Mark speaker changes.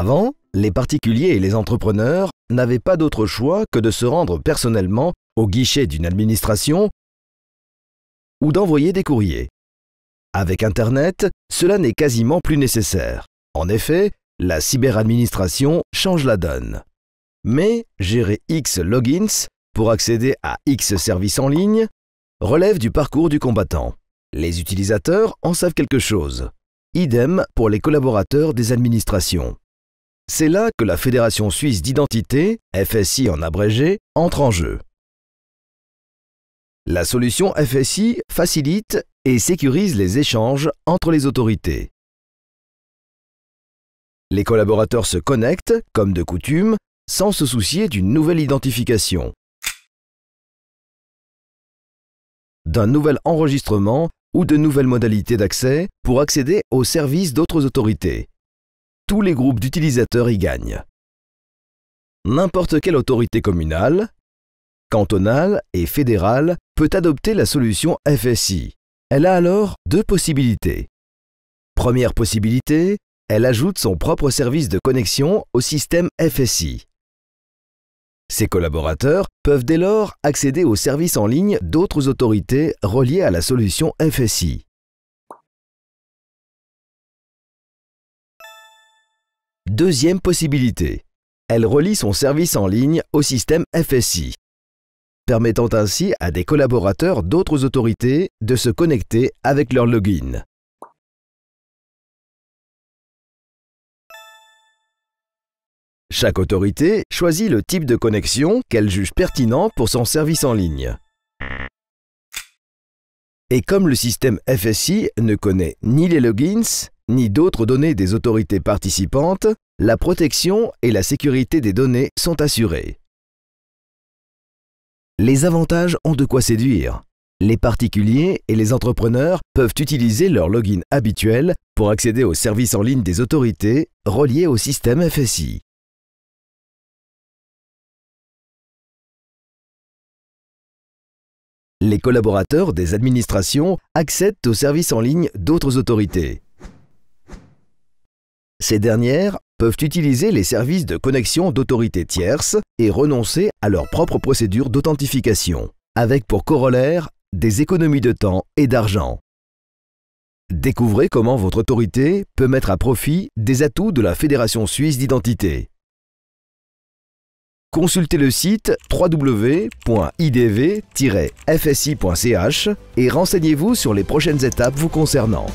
Speaker 1: Avant, les particuliers et les entrepreneurs n'avaient pas d'autre choix que de se rendre personnellement au guichet d'une administration ou d'envoyer des courriers. Avec Internet, cela n'est quasiment plus nécessaire. En effet, la cyberadministration change la donne. Mais gérer X logins pour accéder à X services en ligne relève du parcours du combattant. Les utilisateurs en savent quelque chose. Idem pour les collaborateurs des administrations. C'est là que la Fédération suisse d'identité, FSI en abrégé, entre en jeu. La solution FSI facilite et sécurise les échanges entre les autorités. Les collaborateurs se connectent, comme de coutume, sans se soucier d'une nouvelle identification, d'un nouvel enregistrement ou de nouvelles modalités d'accès pour accéder aux services d'autres autorités tous les groupes d'utilisateurs y gagnent. N'importe quelle autorité communale, cantonale et fédérale peut adopter la solution FSI. Elle a alors deux possibilités. Première possibilité, elle ajoute son propre service de connexion au système FSI. Ses collaborateurs peuvent dès lors accéder aux services en ligne d'autres autorités reliées à la solution FSI. Deuxième possibilité. Elle relie son service en ligne au système FSI, permettant ainsi à des collaborateurs d'autres autorités de se connecter avec leur login. Chaque autorité choisit le type de connexion qu'elle juge pertinent pour son service en ligne. Et comme le système FSI ne connaît ni les logins, ni d'autres données des autorités participantes, la protection et la sécurité des données sont assurées. Les avantages ont de quoi séduire. Les particuliers et les entrepreneurs peuvent utiliser leur login habituel pour accéder aux services en ligne des autorités reliés au système FSI. Les collaborateurs des administrations accèdent aux services en ligne d'autres autorités. Ces dernières peuvent utiliser les services de connexion d'autorités tierces et renoncer à leur propre procédure d'authentification, avec pour corollaire des économies de temps et d'argent. Découvrez comment votre autorité peut mettre à profit des atouts de la Fédération suisse d'identité. Consultez le site www.idv-fsi.ch et renseignez-vous sur les prochaines étapes vous concernant.